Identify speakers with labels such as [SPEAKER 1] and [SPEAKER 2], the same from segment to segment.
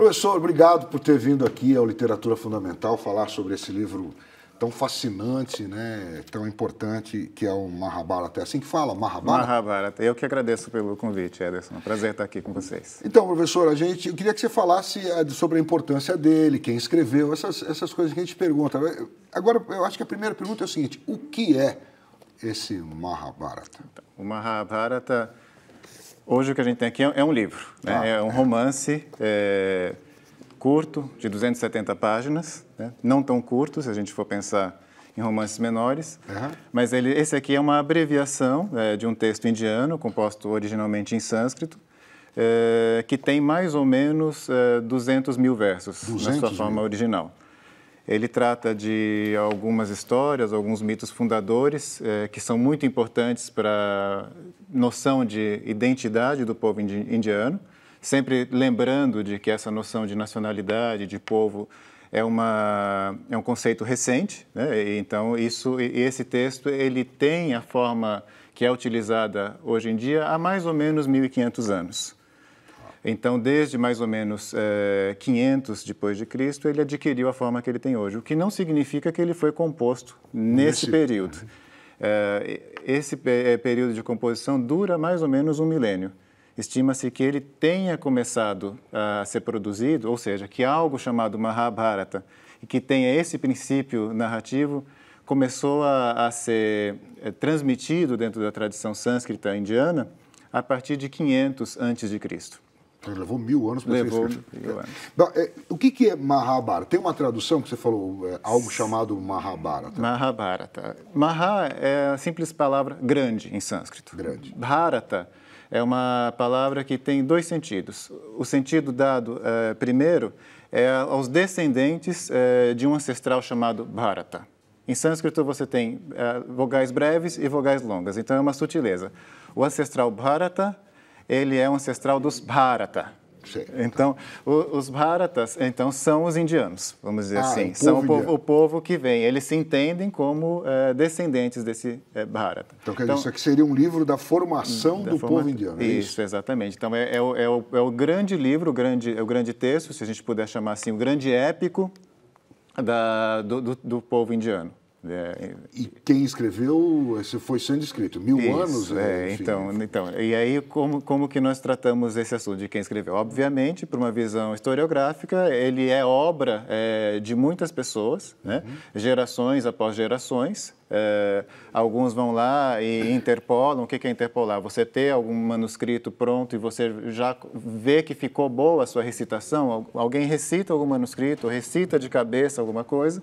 [SPEAKER 1] Professor, obrigado por ter vindo aqui ao Literatura Fundamental falar sobre esse livro tão fascinante, né, tão importante, que é o Mahabharata. É assim que fala? Mahabharata?
[SPEAKER 2] Mahabharata. Eu que agradeço pelo convite, Ederson. É prazer estar aqui com vocês.
[SPEAKER 1] Então, professor, a gente, eu queria que você falasse eh, sobre a importância dele, quem escreveu, essas, essas coisas que a gente pergunta. Agora, eu acho que a primeira pergunta é o seguinte, o que é esse Mahabharata? Então,
[SPEAKER 2] o Mahabharata Hoje o que a gente tem aqui é, é um livro, né? ah. é um romance é, curto, de 270 páginas, né? não tão curto, se a gente for pensar em romances menores, uhum. mas ele, esse aqui é uma abreviação é, de um texto indiano, composto originalmente em sânscrito, é, que tem mais ou menos 200 é, mil versos 200 na sua mil. forma original. Ele trata de algumas histórias, alguns mitos fundadores eh, que são muito importantes para noção de identidade do povo indiano, sempre lembrando de que essa noção de nacionalidade, de povo, é, uma, é um conceito recente. Né? Então, isso, esse texto ele tem a forma que é utilizada hoje em dia há mais ou menos 1.500 anos. Então, desde mais ou menos é, eh, 500 depois de Cristo, ele adquiriu a forma que ele tem hoje, o que não significa que ele foi composto nesse período. É, esse eh, período de composição dura mais ou menos um milênio. Estima-se que ele tenha começado a ser produzido, ou seja, que algo chamado Mahabharata, que tenha esse princípio narrativo, começou a, a ser transmitido dentro da tradição sânscrita indiana a partir de 500 antes de Cristo.
[SPEAKER 1] Levou mil anos para ser escrito. Mil anos. É, o que, que é Mahabharata? Tem uma tradução que você falou, é, algo chamado Mahabharata.
[SPEAKER 2] Mahabharata. Maha é a simples palavra grande em sânscrito. Grande. Bharata é uma palavra que tem dois sentidos. O sentido dado é, primeiro é aos descendentes é, de um ancestral chamado Bharata. Em sânscrito você tem é, vogais breves e vogais longas, então é uma sutileza. O ancestral Bharata ele é um ancestral dos Bharata. Certo. Então, o, os Bharatas, então, são os indianos, vamos dizer ah, assim. O são o povo, o povo, que vem. Eles se entendem como é, descendentes desse é, Bharata. Então, quer dizer, então isso aqui seria
[SPEAKER 1] um livro da formação da do forma... povo indiano, é isso? isso?
[SPEAKER 2] exatamente. Então, é, é, é, o, é o grande livro, o grande, o grande texto, se a gente puder chamar assim, o grande épico da, do, do, do povo indiano. É,
[SPEAKER 1] e quem escreveu esse foi sendo escrito mil isso, anos é,
[SPEAKER 2] é então então e aí como como que nós tratamos esse assunto de quem escreveu obviamente para uma visão historiográfica ele é obra é, de muitas pessoas né? uhum. gerações após gerações é, alguns vão lá e interpolam. O que é interpolar? Você ter algum manuscrito pronto e você já vê que ficou boa a sua recitação. Alguém recita algum manuscrito, recita de cabeça alguma coisa.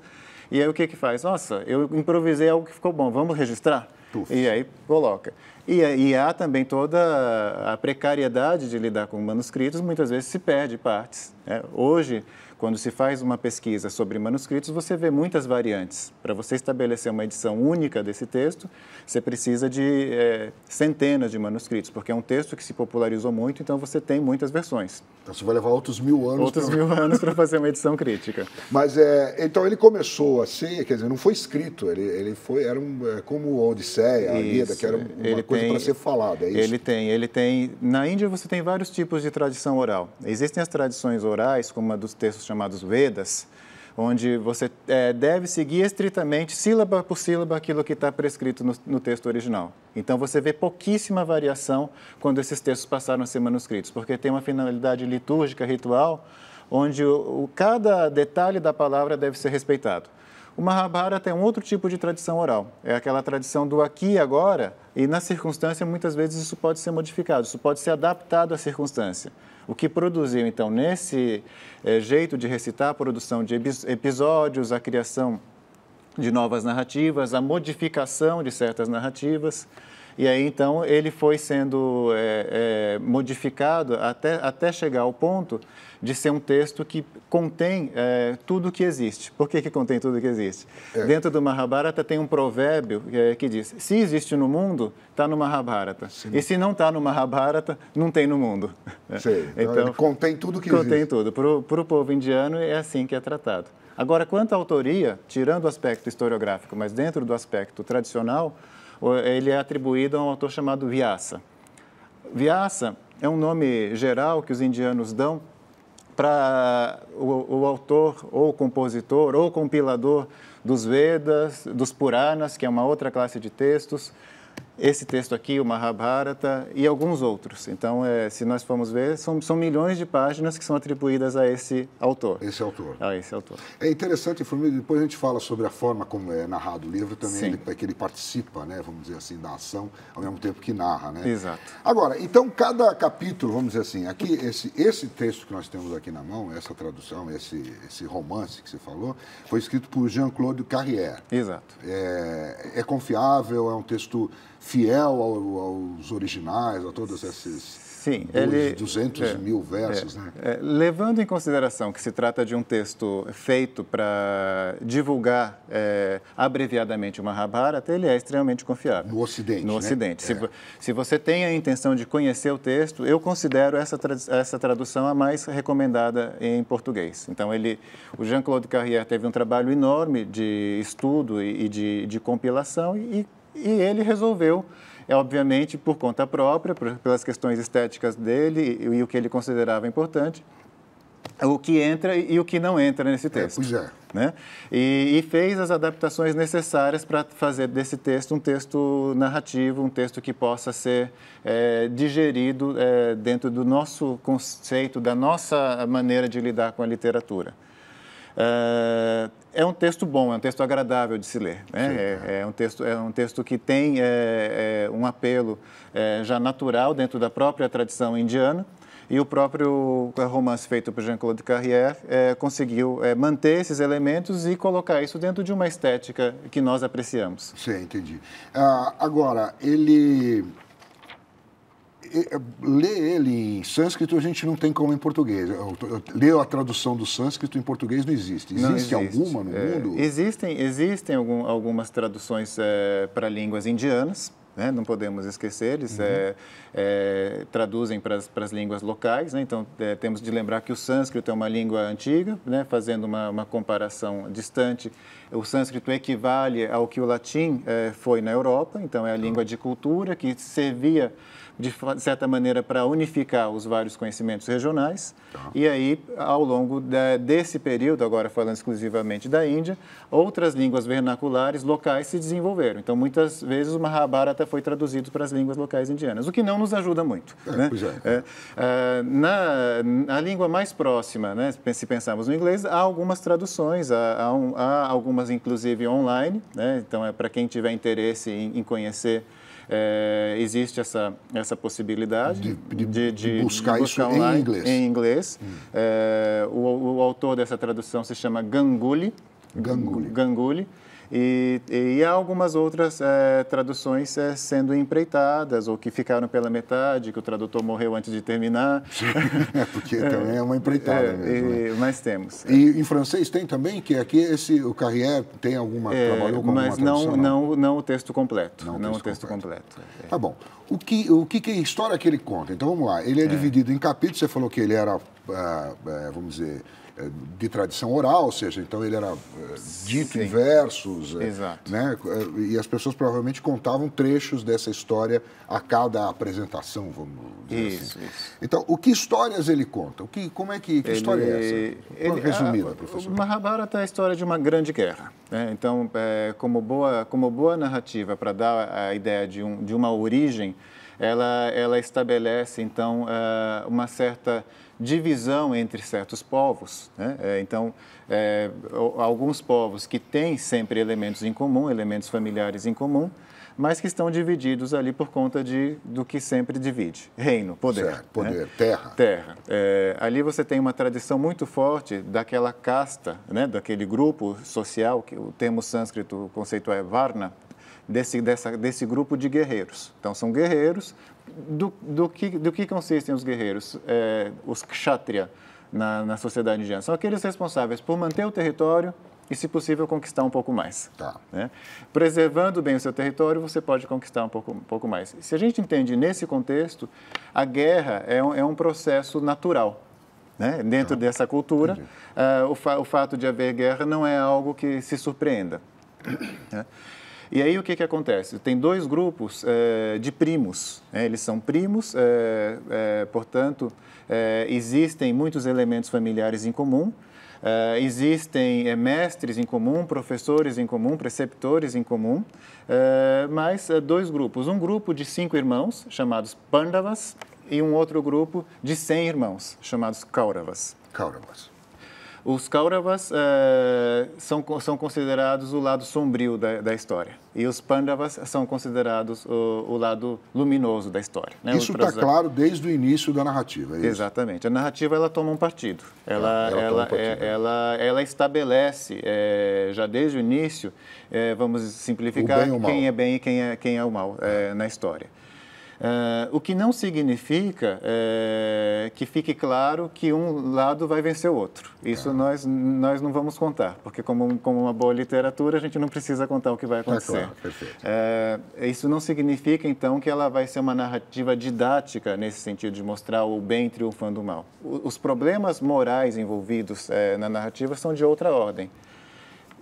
[SPEAKER 2] E aí o que que faz? Nossa, eu improvisei algo que ficou bom, vamos registrar? Tuf. E aí coloca. E, e, há também toda a precariedade de lidar com manuscritos, muitas vezes se perde partes. Né? Hoje, quando se faz uma pesquisa sobre manuscritos, você vê muitas variantes. Para você estabelecer uma edição única desse texto, você precisa de é, centenas de manuscritos, porque é um texto que se popularizou muito, então você tem muitas versões. Então você vai levar outros mil anos. Outros pra... mil anos para
[SPEAKER 1] fazer uma edição crítica. Mas é, então ele começou assim, quer dizer, não foi escrito, ele, ele foi era um, eh, como o Odisseia, a Ilíada, que era uma ele coisa para ser falada. É ele
[SPEAKER 2] tem, ele tem. Na Índia você tem vários tipos de tradição oral. Existem as tradições orais, como a dos textos chamados Vedas, onde você é, deve seguir estritamente, sílaba por sílaba, aquilo que está prescrito no, no, texto original. Então, você vê pouquíssima variação quando esses textos passaram a ser manuscritos, porque tem uma finalidade litúrgica, ritual, onde o, o cada detalhe da palavra deve ser respeitado. O Mahabharata tem um outro tipo de tradição oral. É aquela tradição do aqui e agora, e na circunstância, muitas vezes, isso pode ser modificado, isso pode ser adaptado à circunstância. O que produziu, então, nesse é, jeito de recitar, a produção de episódios, a criação de novas narrativas, a modificação de certas narrativas. E aí, então, ele foi sendo é, é, modificado até, até chegar ao ponto de ser um texto que contém é, tudo o que existe. Por que, que contém tudo o que existe? É. Dentro do Mahabharata tem um provérbio é, que diz: se existe no mundo, está no Mahabharata. Sim. E se não está no Mahabharata, não tem no mundo. Sim. Então, então, contém tudo que contém existe. Contém tudo. Para o povo indiano, é assim que é tratado. Agora, quanto à autoria, tirando o aspecto historiográfico, mas dentro do aspecto tradicional, ele é atribuído a um autor chamado Vyasa. Vyasa é um nome geral que os indianos dão para o, o, autor ou compositor ou compilador dos Vedas, dos Puranas, que é uma outra classe de textos, esse texto aqui, o Mahabharata, e alguns outros. Então, é, se nós formos ver, são, são, milhões de páginas que são atribuídas a esse autor.
[SPEAKER 1] Esse autor. A esse autor. É interessante, depois a gente fala sobre a forma como é narrado o livro também, ele, é que ele participa, né, vamos dizer assim, da ação, ao mesmo tempo que narra. Né? Exato. Agora, então, cada capítulo, vamos dizer assim, aqui, esse, esse texto que nós temos aqui na mão, essa tradução, esse, esse romance que você falou, foi escrito por Jean-Claude Carrière. Exato. É, é confiável, é um texto fiel ao, aos originais, a todos esses
[SPEAKER 2] Sim, ele, 200 é, mil versos. É, né? É, levando em consideração que se trata de um texto feito para divulgar é, abreviadamente o Mahabharata, ele é extremamente confiável. No Ocidente. No né? Ocidente. Se, é. se, você tem a intenção de conhecer o texto, eu considero essa, essa tradução a mais recomendada em português. Então, ele, o Jean-Claude Carrière teve um trabalho enorme de estudo e, e de, de, compilação e, e e ele resolveu, é, obviamente, por conta própria, por, pelas questões estéticas dele e, e, o que ele considerava importante, o que entra e o que não entra nesse é, texto. É, pois é. Né? E, e fez as adaptações necessárias para fazer desse texto um texto narrativo, um texto que possa ser é, digerido é, dentro do nosso conceito, da nossa maneira de lidar com a literatura. Ah, é um texto bom, é um texto agradável de se ler. Né? Sim, é. é, um texto, é um texto que tem é, é um apelo é, já natural dentro da própria tradição indiana. E o próprio romance feito por Jean-Claude Carrière é, conseguiu é, manter esses elementos e colocar isso dentro de uma estética que nós apreciamos.
[SPEAKER 1] Sim, entendi. Ah, agora, ele é, ler ele em sânscrito a gente não tem como em português. Ler a tradução do sânscrito em português não existe. Existe, não existe. alguma no é, mundo?
[SPEAKER 2] Existem, existem algum, algumas traduções é, para línguas indianas. Né? Não podemos esquecer, eles uhum. é, é traduzem para as línguas locais, né? então é, temos de lembrar que o sânscrito é uma língua antiga, né? fazendo uma, uma comparação distante o sânscrito equivale ao que o latim foi na Europa, então é a língua de cultura que servia de certa maneira, para unificar os vários conhecimentos regionais. Tá. E aí, ao longo da, desse período, agora falando exclusivamente da Índia, outras línguas vernaculares locais se desenvolveram. Então, muitas vezes, o Mahabharata foi traduzido para as línguas locais indianas, o que não nos ajuda muito. É, né? É. é. É, na, a língua mais próxima, né, se pensarmos no inglês, há algumas traduções, há, há, um, há algumas, inclusive, online. Né? Então, é para quem tiver interesse em, em conhecer é, existe essa, essa possibilidade de, de, de, de buscar, buscar, isso em inglês. Em inglês. Hum. É, o, o, autor dessa tradução se chama Ganguly. Ganguly. Ganguly e, e há algumas outras é, traduções é, sendo empreitadas, ou que ficaram pela metade, que o tradutor morreu antes de terminar. é porque é. também é uma empreitada é, mesmo. E, né? Mas temos.
[SPEAKER 1] É. E em francês tem também, que aqui esse, o Carrière tem alguma, trabalhou com mas alguma não, não, não o texto completo. Não, não o texto completo. completo. Tá bom. O que, o que, que é a história que ele conta? Então vamos lá. Ele é, dividido em capítulos, você falou que ele era, ah, eh, vamos dizer é, de tradição oral, ou seja, então ele era é, dito Sim. em versos, é, Exato. né? E as pessoas provavelmente contavam trechos dessa história a cada apresentação, vamos dizer assim. isso, assim. Isso. Então, o que histórias ele conta? O que, como é que, que ele, história é essa? Ele, resumida, professor.
[SPEAKER 2] O Mahabharata é a história de uma grande guerra. Né? Então, é, como boa como boa narrativa para dar a ideia de um de uma origem, ela ela estabelece então uma certa divisão entre certos povos. Né? É, então, é, alguns povos que têm sempre elementos em comum, elementos familiares em comum, mas que estão divididos ali por conta de, do que sempre divide: reino, poder. Certo, né? poder, né? terra. Terra. É, ali você tem uma tradição muito forte daquela casta, né? daquele grupo social, que o termo sânscrito, o conceito é varna, desse, dessa, desse grupo de guerreiros. Então, são guerreiros, do, do, que, do que consistem os guerreiros, é, os kshatriya, na, na sociedade indiana? São aqueles responsáveis por manter o território e, se possível, conquistar um pouco mais. Tá. Né? Preservando bem o seu território, você pode conquistar um pouco, um pouco mais. Se a gente entende nesse contexto, a guerra é um, é um processo natural. Né? Dentro ah, dessa cultura, uh, o, fa o fato de haver guerra não é algo que se surpreenda. Né? E aí o que, que acontece? Tem dois grupos é, de primos, né? eles são primos, é, é, portanto, existem muitos elementos familiares em comum. existem mestres em comum, professores em comum, preceptores em comum, mas dois grupos. Um grupo de cinco irmãos, chamados Pandavas, e um outro grupo de cem irmãos, chamados Kauravas. Kauravas. Os Kauravas uh, são, são considerados o lado sombrio da, da, história. E os Pandavas são considerados o, o lado luminoso da história. Né? Isso está claro
[SPEAKER 1] desde o início da narrativa. É
[SPEAKER 2] Exatamente. A narrativa ela toma um partido. É, ela, ela, ela, um partido. É, é. ela, ela estabelece, é, já desde o início, é, vamos simplificar, quem é bem e quem é, quem é o mal na história. Uh, o que não significa eh, que fique claro que um lado vai vencer o outro. Isso tá. nós, nós não vamos contar, porque como, como uma boa literatura, a gente não precisa contar o que vai tá acontecer. claro, uh, eh, isso não significa, então, que ela vai ser uma narrativa didática nesse sentido de mostrar o bem triunfando o mal. O, os problemas morais envolvidos na narrativa são de outra ordem.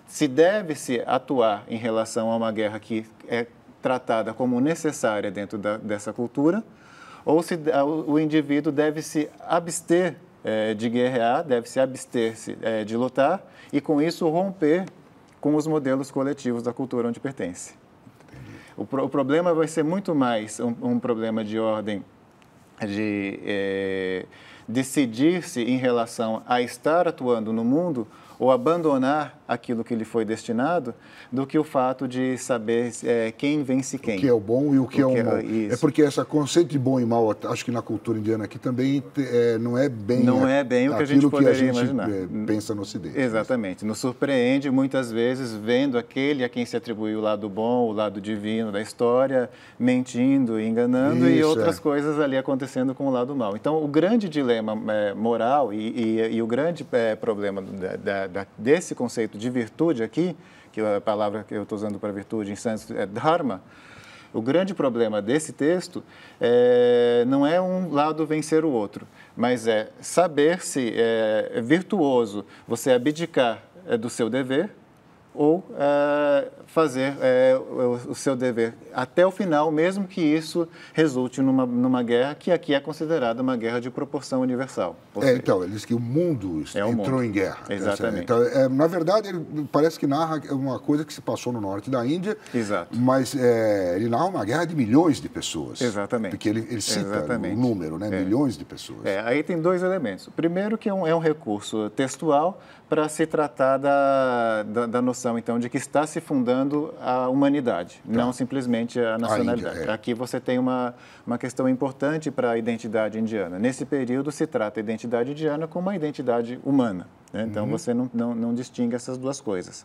[SPEAKER 2] Se deve-se atuar em relação a uma guerra que é tratada como necessária dentro da, dessa cultura, ou se o indivíduo deve se abster é, de guerrear, deve se abster -se, é, de lutar e, com isso, romper com os modelos coletivos da cultura onde pertence. O, pro, o problema vai ser muito mais um, um problema de ordem de é, decidir-se em relação a estar atuando no mundo ou abandonar aquilo que lhe foi destinado do que o fato de saber é, quem vence quem. O que é
[SPEAKER 1] o bom e o que o é o mal. É, é, porque essa conceito de bom e mal, acho que na cultura indiana aqui também é, não é bem não é bem o que a gente poderia a gente, imaginar. É, pensa no Ocidente. Né?
[SPEAKER 2] Exatamente. Mas... Nos surpreende muitas vezes vendo aquele a quem se atribui o lado bom, o lado divino da história, mentindo, enganando Isso, e outras é. coisas ali acontecendo com o lado mal. Então, o grande dilema é, moral e, e, e o grande problema da, da, desse conceito de virtude aqui, que é a palavra que eu estou usando para virtude em sânscrito é dharma, o grande problema desse texto é, não é um lado vencer o outro, mas é saber-se é, é, virtuoso, você abdicar é, do seu dever, ou uh, fazer uh, o, seu dever até o final, mesmo que isso resulte numa, numa guerra que aqui é considerada uma guerra de proporção universal.
[SPEAKER 1] É, seja, então, eles que o mundo é entrou mundo. em guerra. Tá Exatamente. Então, é, na verdade, ele parece que narra uma coisa que se passou no norte da Índia, Exato. mas é, ele narra uma guerra de milhões de pessoas. Exatamente. Porque ele, ele cita um número, né? É. milhões de pessoas.
[SPEAKER 2] aí tem dois elementos. Primeiro que é um, um recurso textual, para se tratar da, da, da, noção, então, de que está se fundando a humanidade, tá. não simplesmente a nacionalidade. A Índia, é. Aqui você tem uma, uma questão importante para a identidade indiana. Nesse período, se trata a identidade indiana como uma identidade humana. Né? Então, uhum. você não, não, não distingue essas duas coisas.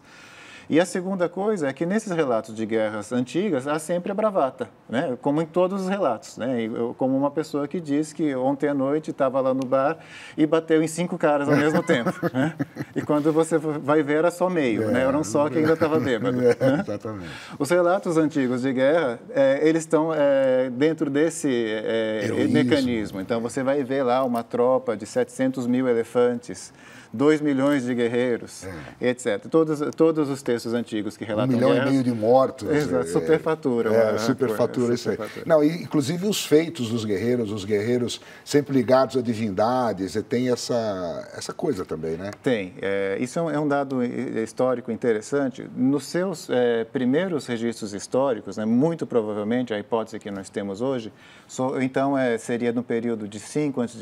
[SPEAKER 2] E a segunda coisa é que nesses relatos de guerras antigas há sempre a bravata, né? como em todos os relatos. Né? Eu, como uma pessoa que diz que ontem à noite estava lá no bar e bateu em cinco caras ao mesmo tempo. Né? E quando você vai ver, era só meio, é, né? era um só que ainda estava bêbado. É,
[SPEAKER 1] né? Exatamente.
[SPEAKER 2] Os relatos antigos de guerra, é, eles estão é, dentro desse é, é, mecanismo. Então você vai ver lá uma tropa de 700 mil elefantes 2 milhões de guerreiros, é. etc. Todos, todos os textos antigos que relatam. Um milhão guerras, e meio de
[SPEAKER 1] mortos. Exato, é, superfatura. É, superfatura, isso aí. Não, inclusive os feitos dos guerreiros, os guerreiros sempre ligados a divindades, e tem essa, essa coisa também, né?
[SPEAKER 2] Tem. É, isso é um é dado histórico interessante. Nos seus é, primeiros registros históricos, né, muito provavelmente, a hipótese que nós temos hoje, só, então é, seria no período de 5 a.C.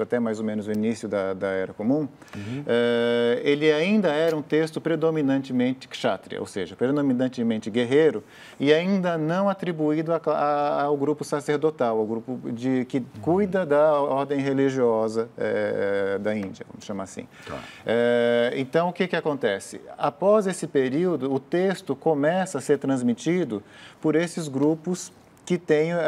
[SPEAKER 2] até mais ou menos o início da, da Era Comum, uhum uh, ele ainda era um texto predominantemente kshatriya, ou seja, predominantemente guerreiro, e ainda não atribuído a, a, ao grupo sacerdotal, ao grupo de, que cuida da ordem religiosa é, da Índia, vamos chamar assim. Tá. É, então, o que, que acontece? Após esse período, o texto começa a ser transmitido por esses grupos que tem uh,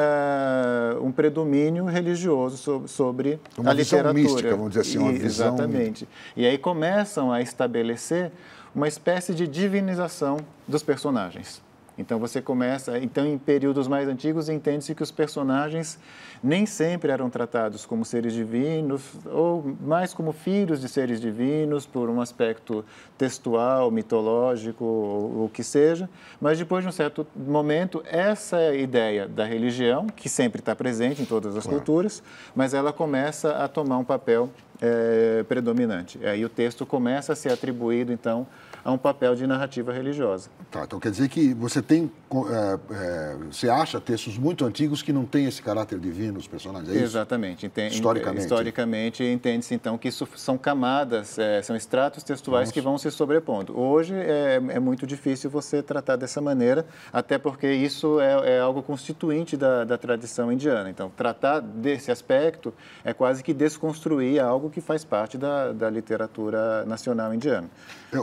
[SPEAKER 2] um predomínio religioso sobre, sobre uma a literatura. Uma visão mística, vamos dizer assim, uma e, visão... Exatamente. E aí começam a estabelecer uma espécie de divinização dos personagens. Então você começa, então em períodos mais antigos entende-se que os personagens nem sempre eram tratados como seres divinos ou mais como filhos de seres divinos por um aspecto textual, mitológico, ou o que seja, mas depois de um certo momento essa ideia da religião, que sempre está presente em todas as claro. culturas, mas ela começa a tomar um papel é, predominante. Aí o texto começa a
[SPEAKER 1] ser atribuído então a um papel de narrativa religiosa. Tá, então quer dizer que você tem, é, é, você acha textos muito antigos que não têm esse caráter divino, os personagens, é
[SPEAKER 2] Exatamente. historicamente. Historicamente, entende-se então que isso são camadas, é, são extratos textuais Nossa. que vão se sobrepondo. Hoje é, é, muito difícil você tratar dessa maneira, até porque isso é, é, algo constituinte da, da tradição indiana. Então, tratar desse aspecto é quase que desconstruir algo que faz parte da, da literatura nacional
[SPEAKER 1] indiana.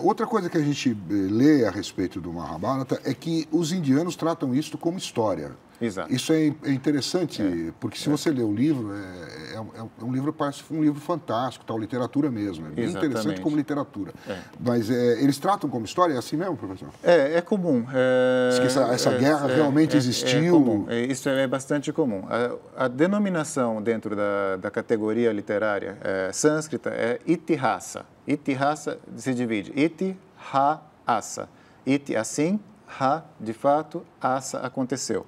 [SPEAKER 1] outra coisa que a gente eh, lê a respeito do Mahabharata é que os indianos tratam isso como história. Exato. Isso é, é, interessante, é. porque se é. você lê o livro, é, é é, é, é, um livro, parece um livro fantástico, tal, literatura mesmo. É bem Exatamente. interessante como literatura. É. Mas é, eles tratam como história? É assim mesmo, professor?
[SPEAKER 2] É, é comum. É, essa, essa é, guerra realmente existiu? isso é bastante comum. A, a, denominação dentro da, da categoria literária sânscrita é itihasa. Itihasa se divide. Iti, ha, asa. Iti, assim, ha, de fato, asa, aconteceu.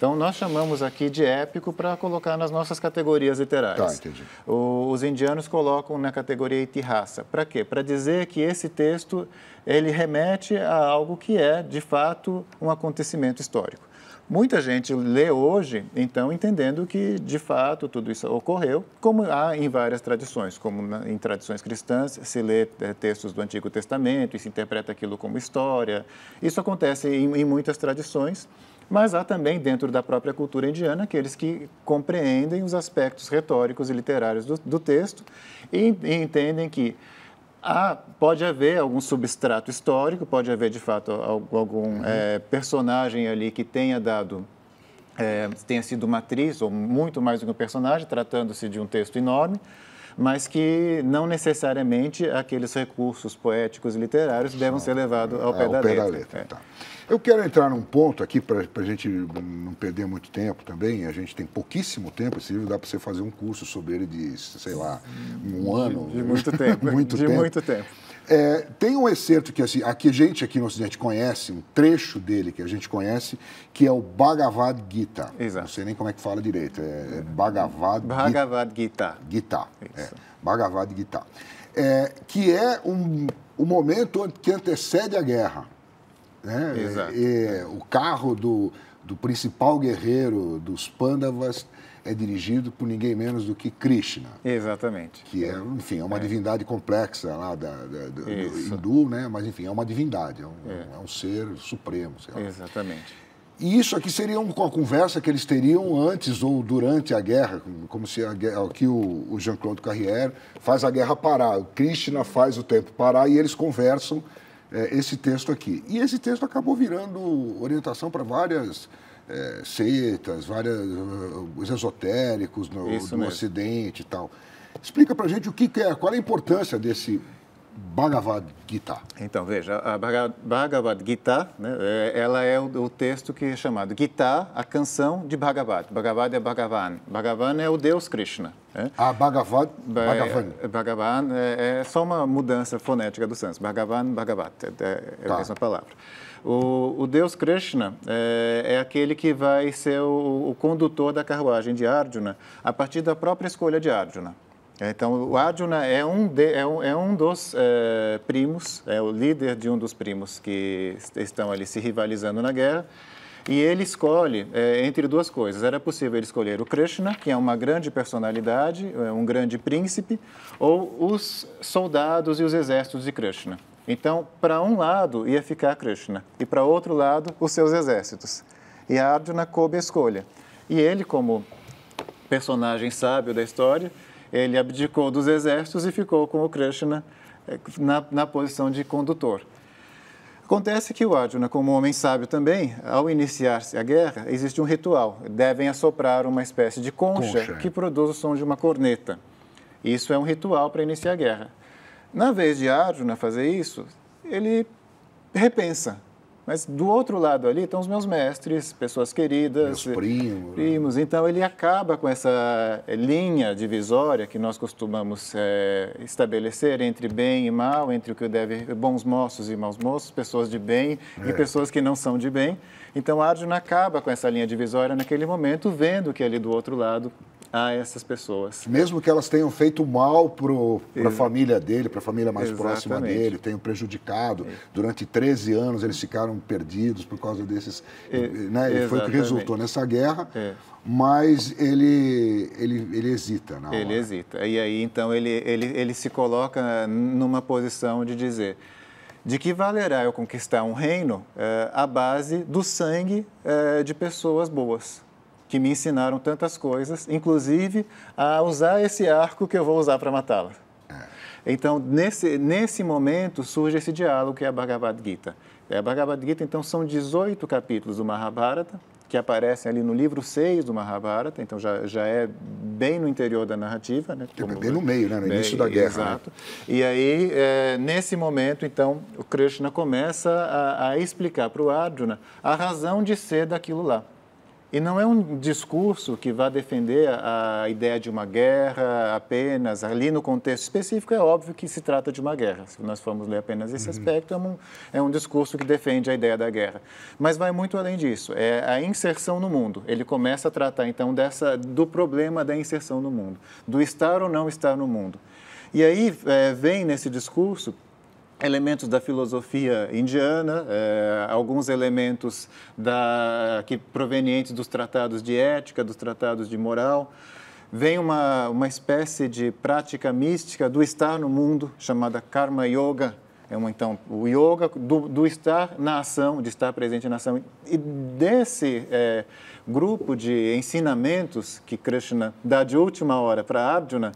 [SPEAKER 2] Então, nós chamamos aqui de épico para colocar nas nossas categorias literárias. Tá, entendi. O, os indianos colocam na categoria itirraça. Para quê? Para dizer que esse texto, ele remete a algo que é, de fato, um acontecimento histórico. Muita gente lê hoje, então, entendendo que, de fato, tudo isso ocorreu, como há em várias tradições, como na, em tradições cristãs, se lê é, textos do Antigo Testamento e se interpreta aquilo como história. Isso acontece em, em muitas tradições. Mas há também, dentro da própria cultura indiana, aqueles que compreendem os aspectos retóricos e literários do, do texto e, e entendem que há pode haver algum substrato histórico, pode haver de fato algum uhum. é, personagem ali que tenha dado, é, tenha sido matriz, ou muito mais do que um personagem, tratando-se de um texto enorme, mas que não necessariamente aqueles recursos poéticos e literários devam ser levados é, ao pé, ao da, pé letra. da letra.
[SPEAKER 1] É. Tá. Eu quero entrar num ponto aqui para a gente não perder muito tempo também. A gente tem pouquíssimo tempo. Esse livro dá para você fazer um curso sobre ele de, sei lá, um ano. De, de muito tempo. muito de tempo. muito tempo. É, tem um excerto que, assim, a gente aqui no Ocidente conhece, um trecho dele que a gente conhece, que é o Bhagavad Gita. Exato. Não sei nem como é que fala direito. É, é Bhagavad, Bhagavad Gita. Gita. É, Bhagavad Gita. É, que é um, um momento que antecede a guerra. Né? Exato. É, é, o carro do, do principal guerreiro dos Pandavas é dirigido por ninguém menos do que Krishna. Exatamente. Que é, enfim, é uma é. divindade complexa lá da, da, do, hindu, né? Mas enfim, é uma divindade, é um, é. É um ser supremo, Exatamente. E isso aqui seria uma conversa que eles teriam antes ou durante a guerra, como se a guerra, aqui o, Jean-Claude Carrière faz a guerra parar, o Krishna faz o tempo parar e eles conversam é, esse texto aqui. E esse texto acabou virando orientação para várias é, seitas, várias, uh, uh, os esotéricos no, no Ocidente e tal. Explica pra gente o que, que é, qual é a importância desse Bhagavad Gita.
[SPEAKER 2] Então, veja, a Bhagavad Gita, né, é, ela é o, o, texto que é chamado Gita, a canção de Bhagavad. Bhagavad é Bhagavan. Bhagavan é o Deus Krishna.
[SPEAKER 1] Né? Ah, Bhagavad, Bhagavan.
[SPEAKER 2] Bhagavan é, é, só uma mudança fonética do sânscrito. Bhagavan, Bhagavat, é, é a tá. mesma palavra. O, o Deus Krishna é, é, aquele que vai ser o, o condutor da carruagem de Arjuna a partir da própria escolha de Arjuna. É, então, o Arjuna é um, de, é um, é um dos é, primos, é o líder de um dos primos que estão ali se rivalizando na guerra. E ele escolhe é, entre duas coisas. Era possível ele escolher o Krishna, que é uma grande personalidade, é, um grande príncipe, ou os soldados e os exércitos de Krishna. Então, para um lado ia ficar Krishna e para outro lado os seus exércitos. E a Arjuna coube a escolha. E ele, como personagem sábio da história, ele abdicou dos exércitos e ficou com o Krishna eh, na, na posição de condutor. Acontece que o Arjuna, como homem sábio também, ao iniciar-se a guerra, existe um ritual. Devem assoprar uma espécie de concha, concha, que produz o som de uma corneta. Isso é um ritual para iniciar a guerra. Na vez de Arjuna fazer isso, ele repensa. Mas do outro lado ali estão os meus mestres, pessoas queridas, meus primos. Né? primos. Né? Então ele acaba com essa eh, linha divisória que nós costumamos é, estabelecer entre bem e mal, entre o que deve bons moços e maus moços, pessoas de bem é. e pessoas que não são de bem. Então Arjuna acaba com essa linha divisória naquele momento, vendo que é ali do outro lado a essas pessoas.
[SPEAKER 1] Mesmo que elas tenham feito mal para a família dele, para a família mais Exatamente. próxima dele, tenham prejudicado. É. Durante 13 anos eles ficaram perdidos por causa desses. É. Né? Foi o que resultou nessa guerra. É. Mas ele, ele, ele hesita. Na ele
[SPEAKER 2] hora. hesita. E aí, então, ele, ele, ele se coloca numa posição de dizer de que valerá eu conquistar um reino é, à base do sangue é, de pessoas boas que me ensinaram tantas coisas, inclusive a usar esse arco que eu vou usar para matá-la. É. Então, nesse, nesse momento surge esse diálogo que é a Bhagavad Gita. É, a Bhagavad Gita, então, são 18 capítulos do Mahabharata, que aparecem ali no livro 6 do Mahabharata, então já, já é bem no interior da narrativa. Né? É, Como, bem no meio, né? no início bem, da guerra. Né? Exato. Né? E aí, é, nesse momento, então, o Krishna começa a, a explicar para o Arjuna a razão de ser daquilo lá. E não é um discurso que vá defender a ideia de uma guerra apenas. Ali no contexto específico, é óbvio que se trata de uma guerra. Se nós formos ler apenas esse uhum. aspecto, é um, é um discurso que defende a ideia da guerra. Mas vai muito além disso. É a inserção no mundo. Ele começa a tratar, então, dessa, do problema da inserção no mundo, do estar ou não estar no mundo. E aí é, vem nesse discurso elementos da filosofia indiana, eh, alguns elementos da, que provenientes dos tratados de ética, dos tratados de moral. Vem uma, uma espécie de prática mística do estar no mundo, chamada Karma Yoga. É uma, então, o yoga do, do estar na ação, de estar presente na ação. E desse é, grupo de ensinamentos que Krishna dá de última hora para Arjuna,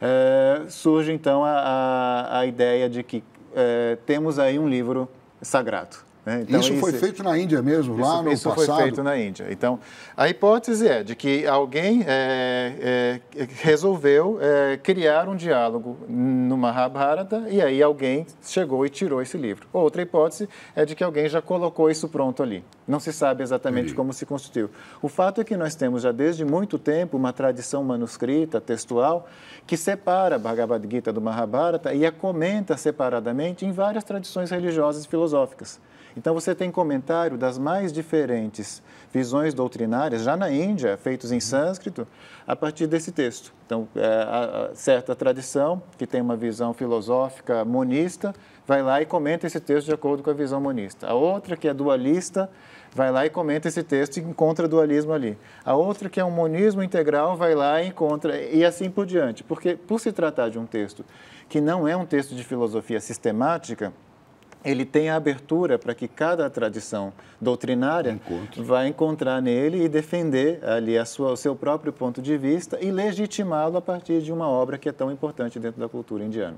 [SPEAKER 2] é, surge então a, a, a ideia de que é, temos aí um livro sagrado. Né?
[SPEAKER 1] Então, isso, isso foi feito na Índia mesmo, isso, lá no isso passado? Isso foi feito
[SPEAKER 2] na Índia. Então, a hipótese é de que alguém é, é, resolveu é, criar um diálogo no Mahabharata e aí alguém chegou e tirou esse livro. Outra hipótese é de que alguém já colocou isso pronto ali. Não se sabe exatamente como se constituiu. O fato é que nós temos já desde muito tempo uma tradição manuscrita, textual, que separa a Bhagavad Gita do Mahabharata e a comenta separadamente em várias tradições religiosas e filosóficas. Então você tem comentário das mais diferentes visões doutrinárias, já na Índia, feitos em uhum. sânscrito, a partir desse texto. Então, é, certa tradição, que tem uma visão filosófica monista, vai lá e comenta esse texto de acordo com a visão monista. A outra, que é dualista, vai lá e comenta esse texto e encontra dualismo ali. A outra, que é um monismo integral, vai lá e encontra, e assim por diante. Porque, por se tratar de um texto que não é um texto de filosofia sistemática, ele tem a abertura para que cada tradição doutrinária Encontre. vai encontrar nele e defender ali a sua, o seu próprio ponto de vista e legitimá-lo
[SPEAKER 1] a partir de uma obra que é tão importante dentro da cultura indiana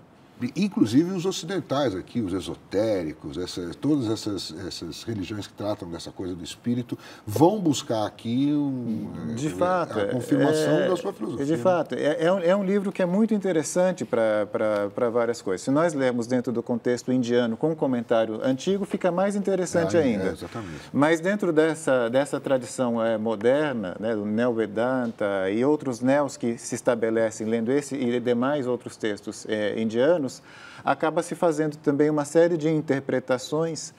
[SPEAKER 1] inclusive os ocidentais aqui, os esotéricos, todas essas, essas, religiões que tratam dessa coisa do espírito, vão buscar aqui um, de eh, fato, a é, confirmação é, da sua filosofia. De fato,
[SPEAKER 2] é, é, um, é um livro que é muito interessante para várias coisas. Se nós lermos dentro do contexto indiano com um comentário antigo, fica mais interessante ah, é, ainda. exatamente. Mas dentro dessa, dessa tradição é, moderna, né, do neo-vedanta e outros neos que se estabelecem lendo esse e demais outros textos indianos, anos, acaba se fazendo também uma série de interpretações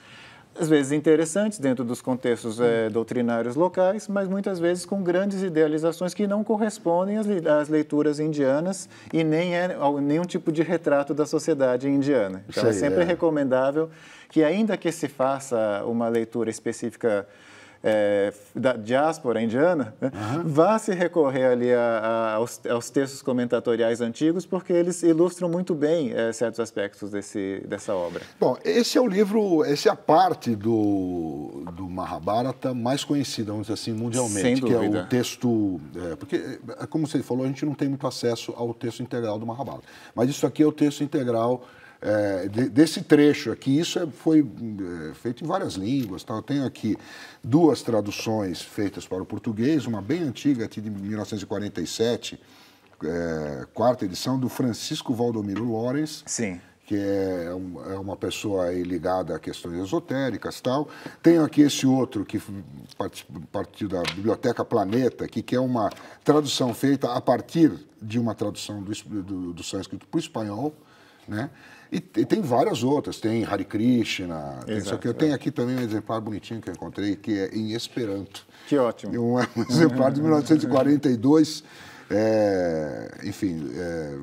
[SPEAKER 2] às vezes interessantes dentro dos contextos é, doutrinários locais, mas muitas vezes com grandes idealizações que não correspondem às, leituras indianas e nem é nenhum tipo de retrato da sociedade indiana. Então, é sempre é. recomendável que, ainda que se faça uma leitura específica é, da diáspora indiana, né, uhum. vá se recorrer ali a, a, aos, aos, textos comentatoriais antigos, porque eles ilustram muito bem é, certos aspectos desse, dessa
[SPEAKER 1] obra. Bom, esse é o livro, essa é a parte do, do Mahabharata mais conhecida, vamos dizer assim, mundialmente, que é o texto. É, porque, é, como você falou, a gente não tem muito acesso ao texto integral do Mahabharata. Mas isso aqui é o texto integral é, de, desse trecho aqui. Isso é, foi é, feito em várias línguas. Tá? Eu tenho aqui duas traduções feitas para o português, uma bem antiga, aqui de 1947, é, quarta edição, do Francisco Valdomiro Lorenz. Sim. Que é, é uma pessoa ligada a questões esotéricas tal. Tenho aqui esse outro que partiu da Biblioteca Planeta, que, que é uma tradução feita a partir de uma tradução do, do, do sânscrito para o espanhol. Né? E, tem várias outras, tem Hare Krishna, tem Exato, é. Eu tenho aqui também um exemplar bonitinho que eu encontrei, que é em Esperanto. Que ótimo. Um, um exemplar de 1942, é, enfim, é, é,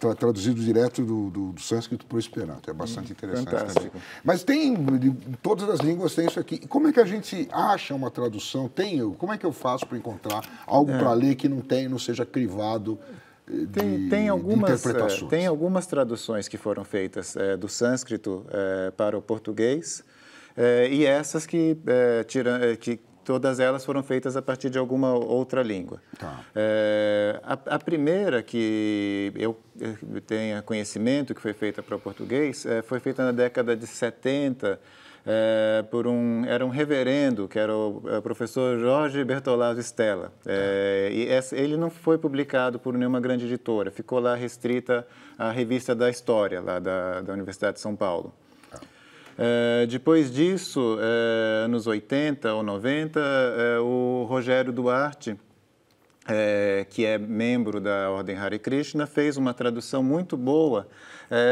[SPEAKER 1] tra traduzido direto do, do, do sânscrito para o Esperanto. É bastante hum, interessante Fantástico. Mas tem, todas as línguas tem isso aqui. E como é que a gente acha uma tradução? Tem, como é que eu faço para encontrar algo é. para ler que não tem, não seja crivado de, tem, algumas, interpretações. Eh,
[SPEAKER 2] tem algumas traduções que foram feitas é, do sânscrito é, para o português e essas que, tira, que todas elas foram feitas a partir de alguma outra língua. Tá. É, a, a, primeira que eu tenha conhecimento que foi feita para o português é, foi feita na década de 70 é, por um era um reverendo que era o eh, professor Jorge Bertolazzo Stella. É, e essa, ele não foi publicado por nenhuma grande editora, ficou lá restrita à revista da História lá da, da Universidade de São Paulo. É, depois disso, é, anos 80 ou 90, é, o Rogério Duarte, que é membro da Ordem Hare Krishna, fez uma tradução muito boa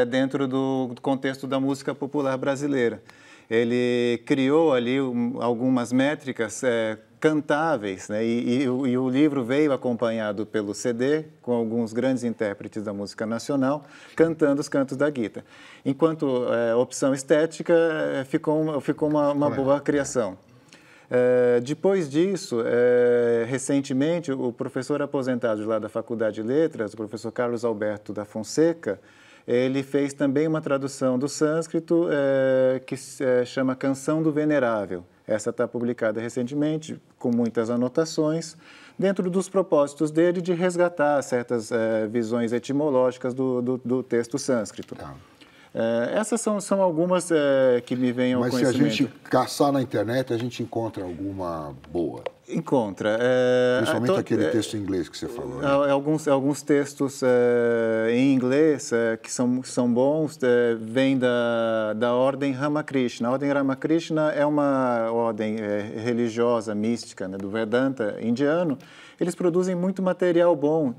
[SPEAKER 2] dentro do contexto da música popular brasileira ele criou ali algumas métricas é, cantáveis, né? E, e, e, o livro veio acompanhado pelo CD, com alguns grandes intérpretes da música nacional, cantando os cantos da guitarra. Enquanto é, opção estética, é, ficou, ficou uma, uma boa é. criação. É, depois disso, é, recentemente, o professor aposentado lá da Faculdade de Letras, o professor Carlos Alberto da Fonseca, ele fez também uma tradução do sânscrito é, que é, chama Canção do Venerável. Essa está publicada recentemente, com muitas anotações, dentro dos propósitos dele de resgatar certas é, visões etimológicas do, do, do texto sânscrito. Tá. É, essas são, são
[SPEAKER 1] algumas é, que me vêm ao Mas conhecimento. Mas se a gente caçar na internet, a gente encontra alguma boa?
[SPEAKER 2] Encontra.
[SPEAKER 1] É, Principalmente é, aquele é, texto em inglês que você falou. Né?
[SPEAKER 2] É, alguns, alguns textos em inglês que são, são bons vêm da, da Ordem Ramakrishna. A Ordem Ramakrishna é uma ordem religiosa, mística, né, do Vedanta indiano. Eles produzem muito material bom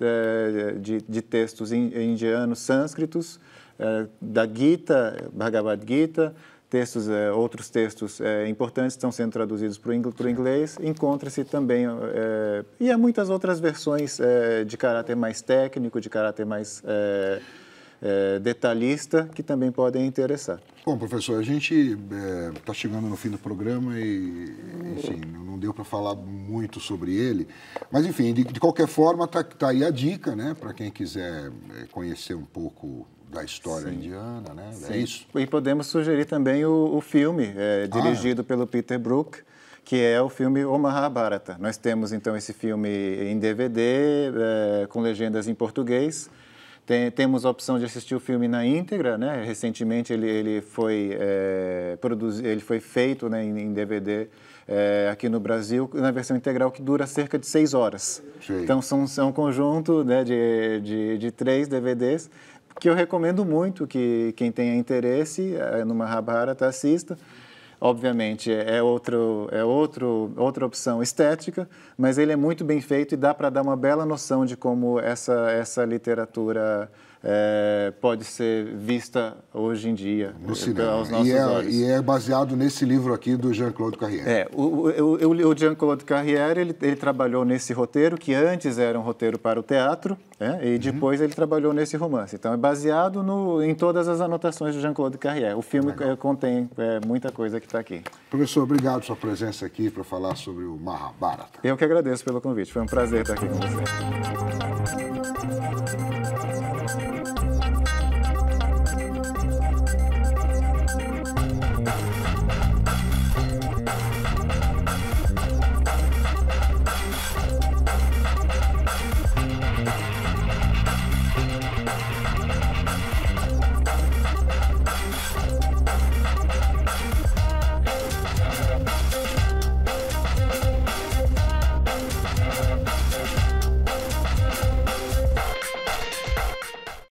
[SPEAKER 2] de, de textos indianos, sânscritos, é, da Gita, Bhagavad Gita, textos, é, outros textos é, importantes estão sendo traduzidos para o inglês. Encontra-se também, e há muitas outras versões de caráter mais técnico, de caráter mais é, detalhista que também podem interessar.
[SPEAKER 1] Bom, professor, a gente está é, tá chegando no fim do programa e, enfim, não deu para falar muito sobre ele. Mas, enfim, de, de qualquer forma, está tá aí a dica, né, para quem quiser é, conhecer um pouco da história Sim. indiana, né? É Sim. É isso. E podemos
[SPEAKER 2] sugerir também o, o filme, é, dirigido ah, é. pelo Peter Brook, que é o filme O Mahabharata. Nós temos então esse filme em DVD, é, com legendas em português. Tem, temos a opção de assistir o filme na íntegra, né? Recentemente ele, ele foi é, produzido, ele foi feito né, em, em DVD é, aqui no Brasil, na versão integral que dura cerca de seis horas. Sim. Então são, são um conjunto né, de, de, de três DVDs que eu recomendo muito que quem tenha interesse é, no Mahabharata tá, assista obviamente, é, é, outro, é outro, outra opção estética, mas ele é muito bem feito e dá para dar uma bela noção de como essa, essa literatura é, pode ser vista hoje em dia no é, cinema. E é, e
[SPEAKER 1] é, baseado nesse livro aqui do Jean-Claude Carrière.
[SPEAKER 2] É, o, o, o Jean-Claude Carrière ele, ele, trabalhou nesse roteiro que antes era um roteiro para o teatro, né, e uhum. depois ele trabalhou nesse romance. Então é baseado no, em todas as anotações do Jean-Claude Carrière. O filme eh, contém é, muita coisa que está aqui.
[SPEAKER 1] Professor, obrigado pela sua presença aqui para falar sobre
[SPEAKER 2] o Mahabharata. Eu que agradeço pelo convite. Foi um prazer estar aqui com
[SPEAKER 1] você.